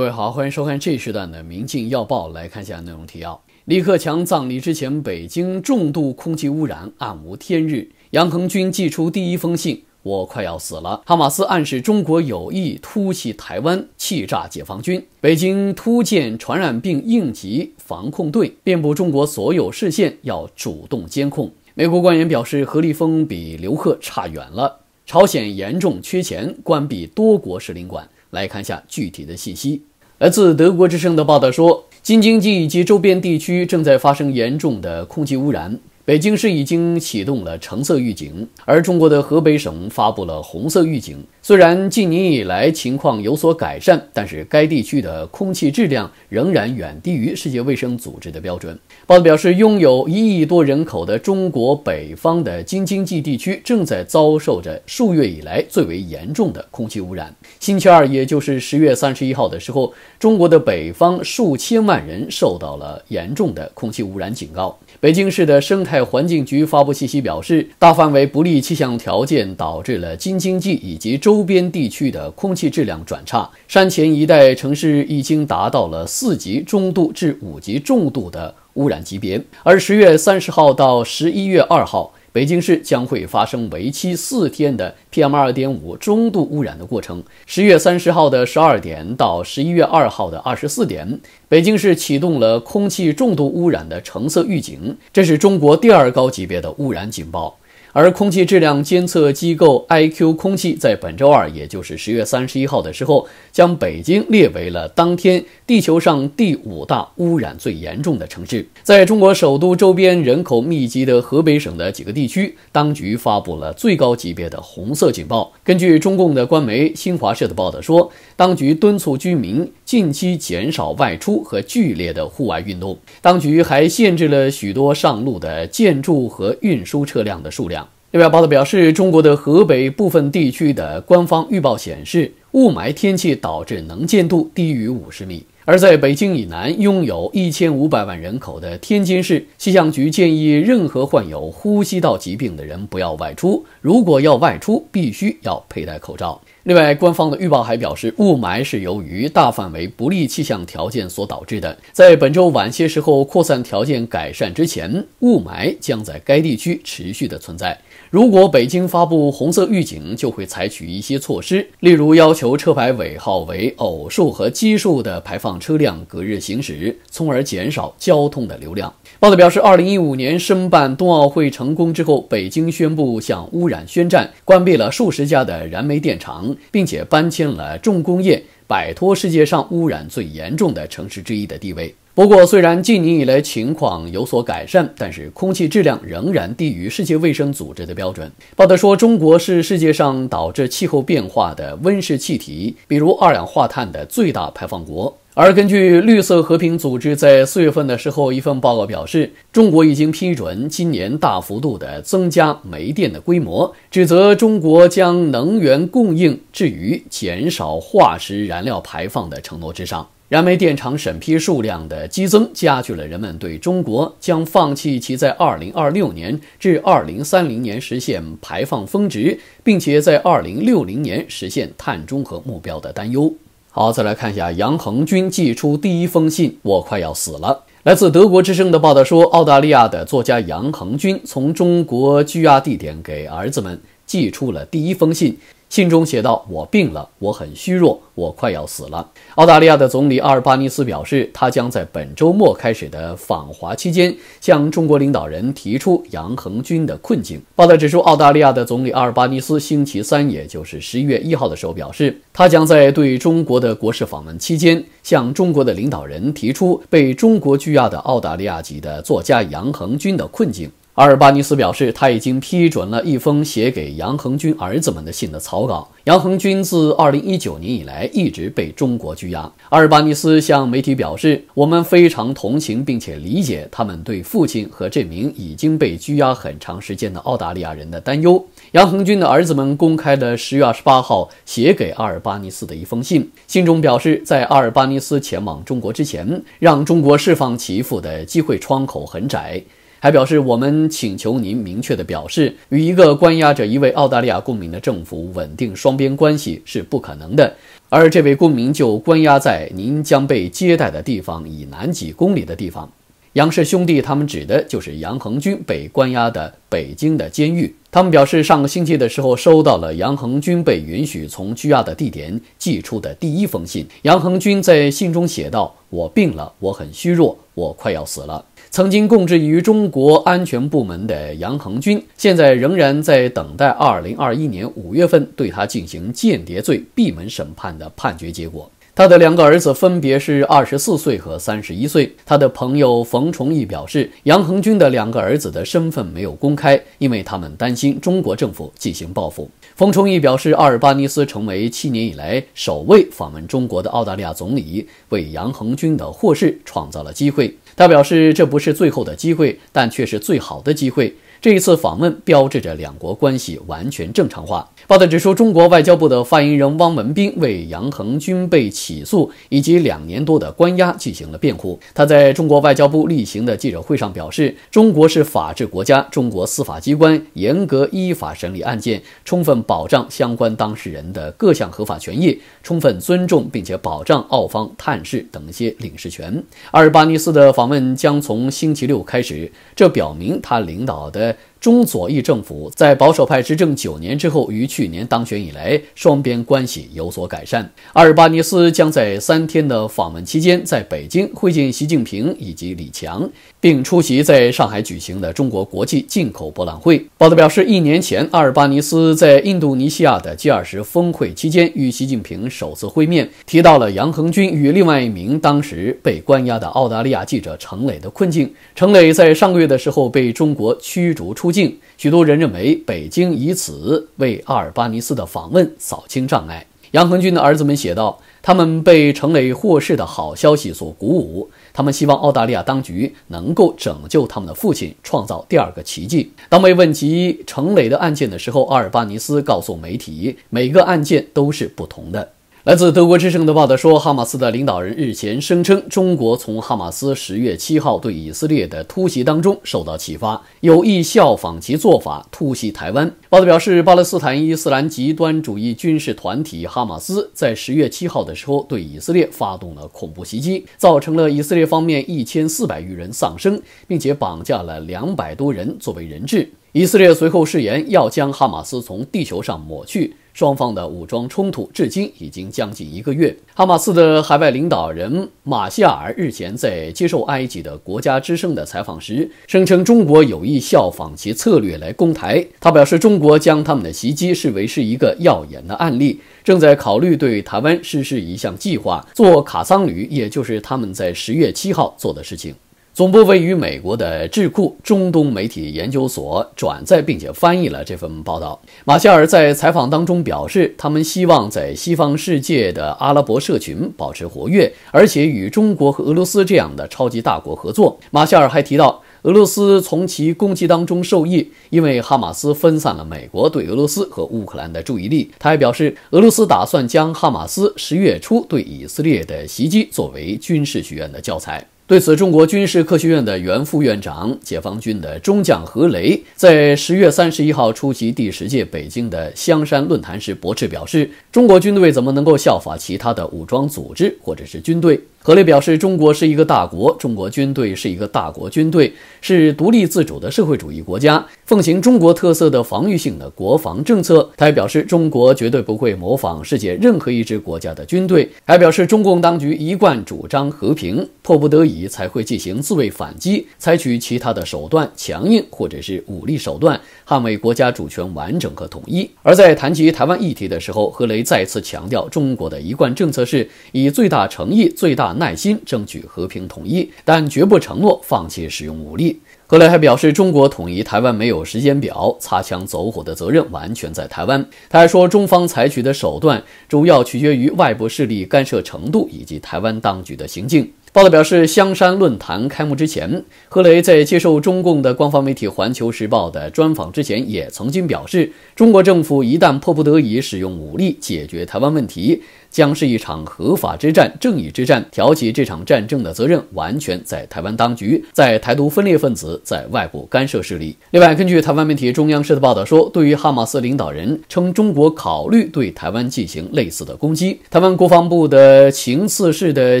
各位好，欢迎收看这一时段的《明镜要报》，来看一下内容提要：李克强葬礼之前，北京重度空气污染，暗无天日；杨恒军寄出第一封信，我快要死了；哈马斯暗示中国有意突袭台湾，气炸解放军；北京突建传染病应急防控队，遍布中国所有市县，要主动监控；美国官员表示，何立峰比刘鹤差远了；朝鲜严重缺钱，关闭多国使领馆。来看一下具体的信息。来自德国之声的报道说，京津冀以及周边地区正在发生严重的空气污染。北京市已经启动了橙色预警，而中国的河北省发布了红色预警。虽然近年以来情况有所改善，但是该地区的空气质量仍然远低于世界卫生组织的标准。报道表示，拥有一亿多人口的中国北方的京津冀地区正在遭受着数月以来最为严重的空气污染。星期二，也就是十月三十一号的时候，中国的北方数千万人受到了严重的空气污染警告。北京市的生态。生态环境局发布信息表示，大范围不利气象条件导致了京津冀以及周边地区的空气质量转差，山前一带城市已经达到了四级中度至五级重度的污染级别，而十月三十号到十一月二号。北京市将会发生为期四天的 PM2.5 中度污染的过程。十月三十号的十二点到十一月二号的二十四点，北京市启动了空气重度污染的橙色预警，这是中国第二高级别的污染警报。而空气质量监测机构 IQ 空气在本周二，也就是十月三十一号的时候，将北京列为了当天地球上第五大污染最严重的城市。在中国首都周边人口密集的河北省的几个地区，当局发布了最高级别的红色警报。根据中共的官媒新华社的报道说，当局敦促居民近期减少外出和剧烈的户外运动。当局还限制了许多上路的建筑和运输车辆的数量。另外报道表示，中国的河北部分地区的官方预报显示，雾霾天气导致能见度低于五十米。而在北京以南、拥有一千五百万人口的天津市，气象局建议任何患有呼吸道疾病的人不要外出。如果要外出，必须要佩戴口罩。另外，官方的预报还表示，雾霾是由于大范围不利气象条件所导致的。在本周晚些时候扩散条件改善之前，雾霾将在该地区持续的存在。如果北京发布红色预警，就会采取一些措施，例如要求车牌尾号为偶数和奇数的排放车辆隔日行驶，从而减少交通的流量。报道表示，二零一五年申办冬奥会成功之后，北京宣布向污染宣战，关闭了数十家的燃煤电厂，并且搬迁了重工业，摆脱世界上污染最严重的城市之一的地位。不过，虽然近年来情况有所改善，但是空气质量仍然低于世界卫生组织的标准。报道说，中国是世界上导致气候变化的温室气体，比如二氧化碳的最大排放国。而根据绿色和平组织在四月份的时候一份报告表示，中国已经批准今年大幅度的增加煤电的规模，指责中国将能源供应置于减少化石燃料排放的承诺之上。燃煤电厂审批数量的激增加剧了人们对中国将放弃其在2026年至2030年实现排放峰值，并且在2060年实现碳中和目标的担忧。好，再来看一下杨恒军寄出第一封信。我快要死了。来自德国之声的报道说，澳大利亚的作家杨恒军从中国拘押地点给儿子们寄出了第一封信。信中写道：“我病了，我很虚弱，我快要死了。”澳大利亚的总理阿尔巴尼斯表示，他将在本周末开始的访华期间向中国领导人提出杨恒军的困境。报道指出，澳大利亚的总理阿尔巴尼斯星期三，也就是十一月一号的时候表示，他将在对中国的国事访问期间向中国的领导人提出被中国拘押的澳大利亚籍的作家杨恒军的困境。阿尔巴尼斯表示，他已经批准了一封写给杨恒军儿子们的信的草稿。杨恒军自2019年以来一直被中国拘押。阿尔巴尼斯向媒体表示：“我们非常同情并且理解他们对父亲和这名已经被拘押很长时间的澳大利亚人的担忧。”杨恒军的儿子们公开了10月28号写给阿尔巴尼斯的一封信，信中表示，在阿尔巴尼斯前往中国之前，让中国释放其父的机会窗口很窄。还表示，我们请求您明确地表示，与一个关押着一位澳大利亚公民的政府稳定双边关系是不可能的。而这位公民就关押在您将被接待的地方以南几公里的地方。杨氏兄弟他们指的就是杨恒军被关押的北京的监狱。他们表示，上个星期的时候收到了杨恒军被允许从拘押的地点寄出的第一封信。杨恒军在信中写道：“我病了，我很虚弱，我快要死了。”曾经供职于中国安全部门的杨恒军，现在仍然在等待2021年5月份对他进行间谍罪闭门审判的判决结果。他的两个儿子分别是24岁和31岁。他的朋友冯崇义表示，杨恒军的两个儿子的身份没有公开，因为他们担心中国政府进行报复。冯崇义表示，阿尔巴尼斯成为七年以来首位访问中国的澳大利亚总理，为杨恒军的获释创造了机会。他表示，这不是最后的机会，但却是最好的机会。这一次访问标志着两国关系完全正常化。报道指出，中国外交部的发言人汪文斌为杨恒均被起诉以及两年多的关押进行了辩护。他在中国外交部例行的记者会上表示：“中国是法治国家，中国司法机关严格依法审理案件，充分保障相关当事人的各项合法权益，充分尊重并且保障澳方探视等一些领事权。”阿尔巴尼斯的访问将从星期六开始，这表明他领导的。中左翼政府在保守派执政九年之后，于去年当选以来，双边关系有所改善。阿尔巴尼斯将在三天的访问期间，在北京会见习近平以及李强，并出席在上海举行的中国国际进口博览会。报道表示，一年前，阿尔巴尼斯在印度尼西亚的 G20 峰会期间与习近平首次会面，提到了杨恒军与另外一名当时被关押的澳大利亚记者程磊的困境。程磊在上个月的时候被中国驱逐出。究竟许多人认为北京以此为阿尔巴尼斯的访问扫清障碍。杨恒军的儿子们写道，他们被程磊获释的好消息所鼓舞，他们希望澳大利亚当局能够拯救他们的父亲，创造第二个奇迹。当被问及程磊的案件的时候，阿尔巴尼斯告诉媒体，每个案件都是不同的。来自德国之声的报道说，哈马斯的领导人日前声称，中国从哈马斯十月七号对以色列的突袭当中受到启发，有意效仿其做法突袭台湾。报道表示，巴勒斯坦伊斯兰极端主义军事团体哈马斯在十月七号的时候对以色列发动了恐怖袭击，造成了以色列方面一千四百余人丧生，并且绑架了两百多人作为人质。以色列随后誓言要将哈马斯从地球上抹去。双方的武装冲突至今已经将近一个月。哈马斯的海外领导人马歇尔日前在接受埃及的国家之声的采访时，声称中国有意效仿其策略来攻台。他表示，中国将他们的袭击视为是一个耀眼的案例，正在考虑对台湾实施一项计划，做卡桑旅，也就是他们在十月七号做的事情。总部位于美国的智库中东媒体研究所转载并且翻译了这份报道。马歇尔在采访当中表示，他们希望在西方世界的阿拉伯社群保持活跃，而且与中国和俄罗斯这样的超级大国合作。马歇尔还提到，俄罗斯从其攻击当中受益，因为哈马斯分散了美国对俄罗斯和乌克兰的注意力。他还表示，俄罗斯打算将哈马斯十月初对以色列的袭击作为军事学院的教材。对此，中国军事科学院的原副院长、解放军的中将何雷在十月三十一号出席第十届北京的香山论坛时驳斥表示：“中国军队怎么能够效法其他的武装组织或者是军队？”何雷表示，中国是一个大国，中国军队是一个大国军队，是独立自主的社会主义国家，奉行中国特色的防御性的国防政策。他还表示，中国绝对不会模仿世界任何一支国家的军队。还表示，中共当局一贯主张和平，迫不得已才会进行自卫反击，采取其他的手段，强硬或者是武力手段，捍卫国家主权完整和统一。而在谈及台湾议题的时候，何雷再次强调，中国的一贯政策是以最大诚意、最大耐心争取和平统一，但绝不承诺放弃使用武力。何雷还表示，中国统一台湾没有时间表，擦枪走火的责任完全在台湾。他还说，中方采取的手段主要取决于外部势力干涉程度以及台湾当局的行径。报道表示，香山论坛开幕之前，何雷在接受中共的官方媒体《环球时报》的专访之前，也曾经表示，中国政府一旦迫不得已使用武力解决台湾问题。将是一场合法之战、正义之战。挑起这场战争的责任，完全在台湾当局，在台独分裂分子，在外部干涉势力。另外，根据台湾媒体中央社的报道说，对于哈马斯领导人称中国考虑对台湾进行类似的攻击，台湾国防部的情四室的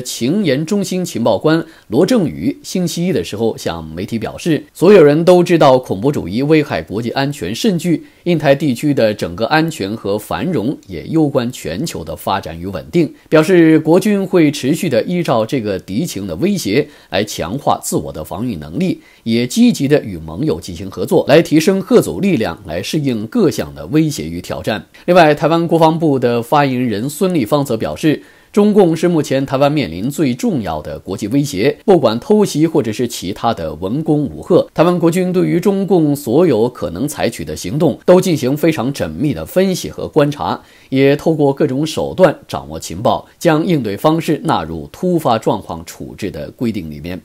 情研中心情报官罗正宇星期一的时候向媒体表示，所有人都知道恐怖主义危害国际安全，甚惧。印台地区的整个安全和繁荣也攸关全球的发展与稳定。表示国军会持续的依照这个敌情的威胁来强化自我的防御能力，也积极的与盟友进行合作，来提升各组力量，来适应各项的威胁与挑战。另外，台湾国防部的发言人孙立方则表示。中共是目前台湾面临最重要的国际威胁，不管偷袭或者是其他的文攻武吓，台湾国军对于中共所有可能采取的行动都进行非常缜密的分析和观察，也透过各种手段掌握情报，将应对方式纳入突发状况处置的规定里面。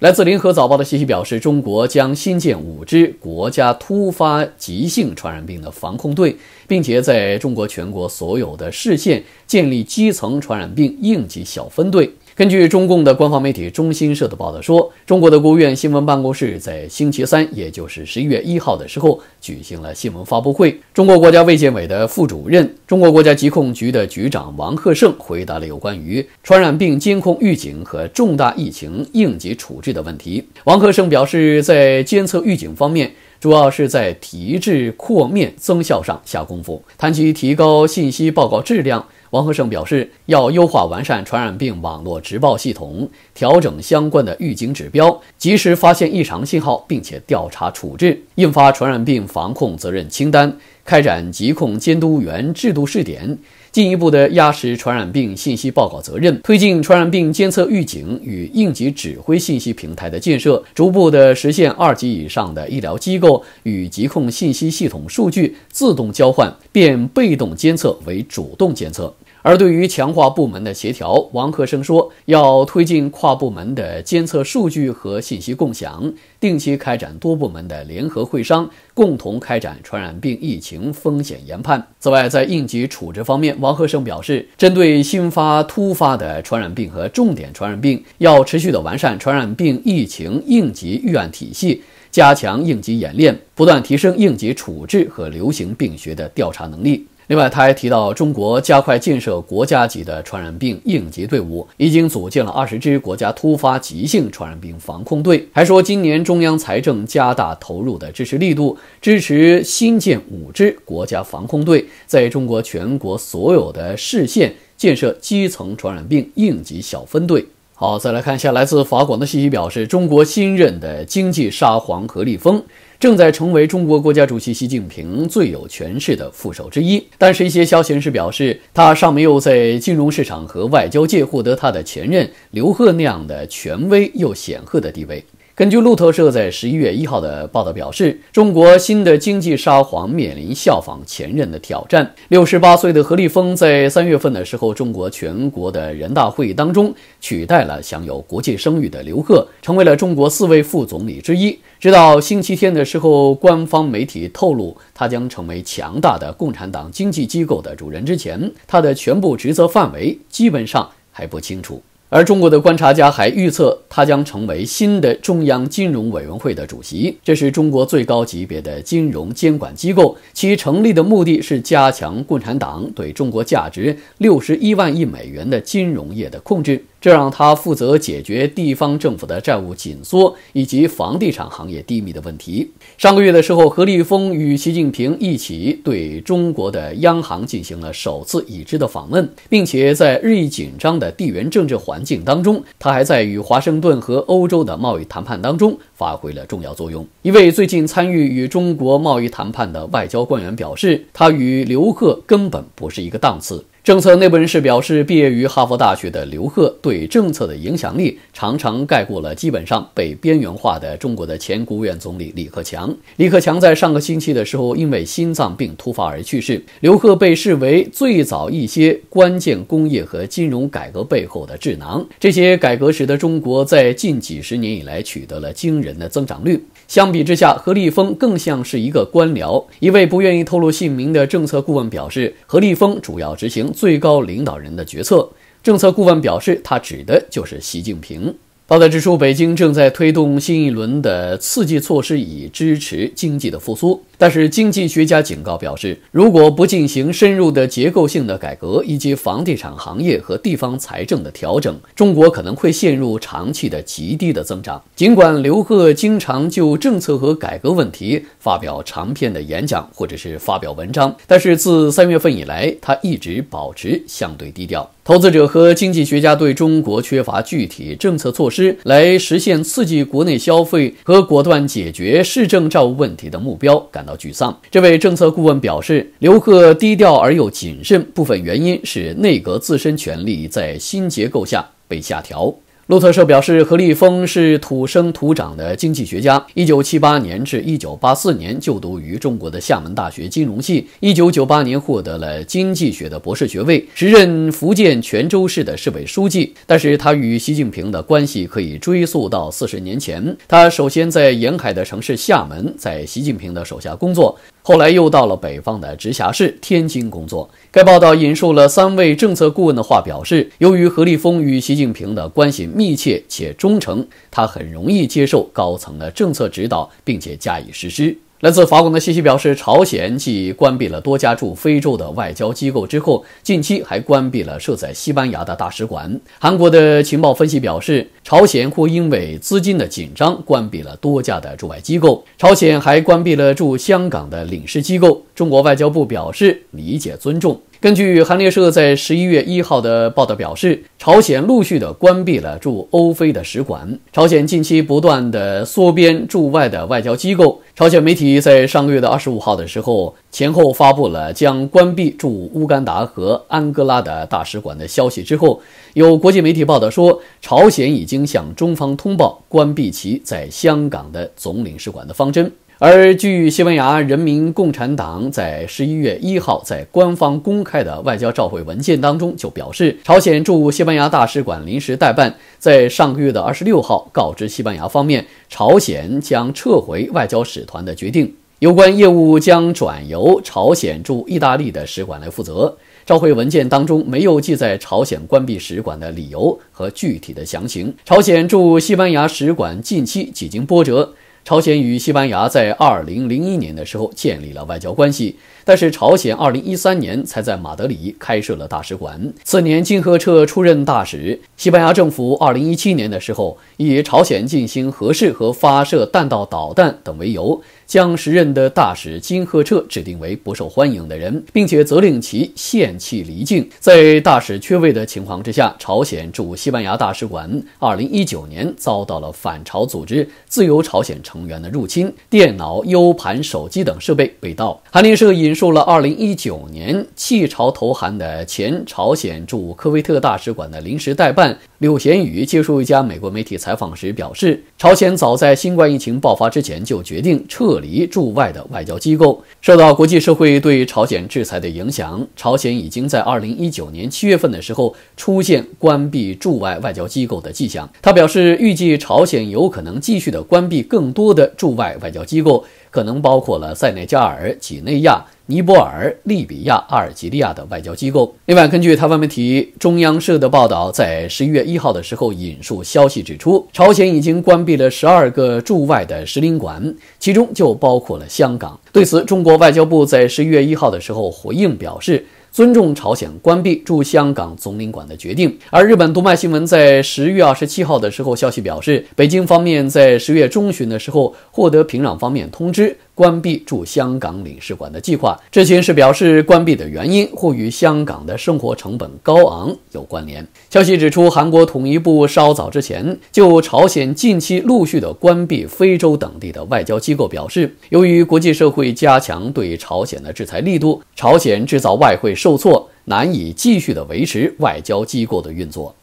来自《联合早报》的信息表示，中国将新建五支国家突发急性传染病的防控队，并且在中国全国所有的市县建立基层传染病应急小分队。根据中共的官方媒体中新社的报道说，中国的国务院新闻办公室在星期三，也就是十一月一号的时候，举行了新闻发布会。中国国家卫健委的副主任、中国国家疾控局的局长王克胜回答了有关于传染病监控预警和重大疫情应急处置的问题。王克胜表示，在监测预警方面。主要是在提质扩面增效上下功夫。谈及提高信息报告质量，王和胜表示，要优化完善传染病网络直报系统，调整相关的预警指标，及时发现异常信号，并且调查处置。印发传染病防控责任清单，开展疾控监督员制度试点。进一步的压实传染病信息报告责任，推进传染病监测预警与应急指挥信息平台的建设，逐步的实现二级以上的医疗机构与疾控信息系统数据自动交换，变被动监测为主动监测。而对于强化部门的协调，王合生说，要推进跨部门的监测数据和信息共享，定期开展多部门的联合会商，共同开展传染病疫情风险研判。此外，在应急处置方面，王合生表示，针对新发突发的传染病和重点传染病，要持续的完善传染病疫情应急预案体系，加强应急演练，不断提升应急处置和流行病学的调查能力。另外，他还提到，中国加快建设国家级的传染病应急队伍，已经组建了二十支国家突发急性传染病防控队。还说，今年中央财政加大投入的支持力度，支持新建五支国家防控队，在中国全国所有的市县建设基层传染病应急小分队。好，再来看一下来自法广的信息，表示中国新任的经济沙皇何立峰。正在成为中国国家主席习近平最有权势的副手之一，但是一些消息人士表示，他尚没有在金融市场和外交界获得他的前任刘鹤那样的权威又显赫的地位。根据路透社在十一月一号的报道表示，中国新的经济沙皇面临效仿前任的挑战。六十八岁的何立峰在三月份的时候，中国全国的人大会议当中取代了享有国际声誉的刘鹤，成为了中国四位副总理之一。直到星期天的时候，官方媒体透露他将成为强大的共产党经济机构的主人之前，他的全部职责范围基本上还不清楚。而中国的观察家还预测，他将成为新的中央金融委员会的主席。这是中国最高级别的金融监管机构，其成立的目的是加强共产党对中国价值六十一万亿美元的金融业的控制。这让他负责解决地方政府的债务紧缩以及房地产行业低迷的问题。上个月的时候，何立峰与习近平一起对中国的央行进行了首次已知的访问，并且在日益紧张的地缘政治环境当中，他还在与华盛顿和欧洲的贸易谈判当中发挥了重要作用。一位最近参与与中国贸易谈判的外交官员表示，他与刘鹤根本不是一个档次。政策内部人士表示，毕业于哈佛大学的刘鹤对政策的影响力常常盖过了基本上被边缘化的中国的前国务院总理李克强。李克强在上个星期的时候因为心脏病突发而去世。刘鹤被视为最早一些关键工业和金融改革背后的智囊，这些改革使得中国在近几十年以来取得了惊人的增长率。相比之下，何立峰更像是一个官僚。一位不愿意透露姓名的政策顾问表示，何立峰主要执行。最高领导人的决策，政策顾问表示，他指的就是习近平。报道指出，北京正在推动新一轮的刺激措施，以支持经济的复苏。但是经济学家警告表示，如果不进行深入的结构性的改革以及房地产行业和地方财政的调整，中国可能会陷入长期的极低的增长。尽管刘鹤经常就政策和改革问题发表长篇的演讲或者是发表文章，但是自三月份以来，他一直保持相对低调。投资者和经济学家对中国缺乏具体政策措施来实现刺激国内消费和果断解决市政债务问题的目标感。到沮丧，这位政策顾问表示，刘鹤低调而又谨慎，部分原因是内阁自身权力在新结构下被下调。路透社表示，何立峰是土生土长的经济学家。一九七八年至一九八四年就读于中国的厦门大学金融系。一九九八年获得了经济学的博士学位。时任福建泉州市的市委书记。但是他与习近平的关系可以追溯到四十年前。他首先在沿海的城市厦门，在习近平的手下工作。后来又到了北方的直辖市天津工作。该报道引述了三位政策顾问的话，表示，由于何立峰与习近平的关系密切且忠诚，他很容易接受高层的政策指导，并且加以实施。来自法国的信息表示，朝鲜继关闭了多家驻非洲的外交机构之后，近期还关闭了设在西班牙的大使馆。韩国的情报分析表示，朝鲜或因为资金的紧张关闭了多家的驻外机构。朝鲜还关闭了驻香港的领事机构。中国外交部表示理解尊重。根据韩联社在十一月一号的报道表示，朝鲜陆续的关闭了驻欧非的使馆。朝鲜近期不断的缩编驻外的外交机构。朝鲜媒体在上个月的二十五号的时候，前后发布了将关闭驻乌干达和安哥拉的大使馆的消息之后，有国际媒体报道说，朝鲜已经向中方通报关闭其在香港的总领事馆的方针。而据西班牙人民共产党在十一月一号在官方公开的外交召回文件当中就表示，朝鲜驻西班牙大使馆临时代办在上个月的二十六号告知西班牙方面，朝鲜将撤回外交使团的决定，有关业务将转由朝鲜驻意大利的使馆来负责。召回文件当中没有记载朝鲜关闭使馆的理由和具体的详情。朝鲜驻西班牙使馆近期几经波折。朝鲜与西班牙在二零零一年的时候建立了外交关系，但是朝鲜二零一三年才在马德里开设了大使馆。次年，金赫彻出任大使。西班牙政府二零一七年的时候，以朝鲜进行核试和发射弹道导弹等为由，将时任的大使金赫彻指定为不受欢迎的人，并且责令其限期离境。在大使缺位的情况之下，朝鲜驻西班牙大使馆二零一九年遭到了反朝组织“自由朝鲜”成员的入侵，电脑、U 盘、手机等设备被盗。韩联社引述了2019年弃朝投韩的前朝鲜驻科威特大使馆的临时代办。柳贤宇接受一家美国媒体采访时表示，朝鲜早在新冠疫情爆发之前就决定撤离驻外的外交机构。受到国际社会对朝鲜制裁的影响，朝鲜已经在2019年7月份的时候出现关闭驻外外交机构的迹象。他表示，预计朝鲜有可能继续的关闭更多的驻外外交机构，可能包括了塞内加尔、几内亚。尼泊尔、利比亚、阿尔及利亚的外交机构。另外，根据台湾媒体中央社的报道，在十一月一号的时候，引述消息指出，朝鲜已经关闭了十二个驻外的使领馆，其中就包括了香港。对此，中国外交部在十一月一号的时候回应表示，尊重朝鲜关闭驻香港总领馆的决定。而日本读卖新闻在十月二十七号的时候，消息表示，北京方面在十月中旬的时候获得平壤方面通知。关闭驻香港领事馆的计划，之前是表示关闭的原因或与香港的生活成本高昂有关联。消息指出，韩国统一部稍早之前就朝鲜近期陆续的关闭非洲等地的外交机构表示，由于国际社会加强对朝鲜的制裁力度，朝鲜制造外汇受挫，难以继续的维持外交机构的运作。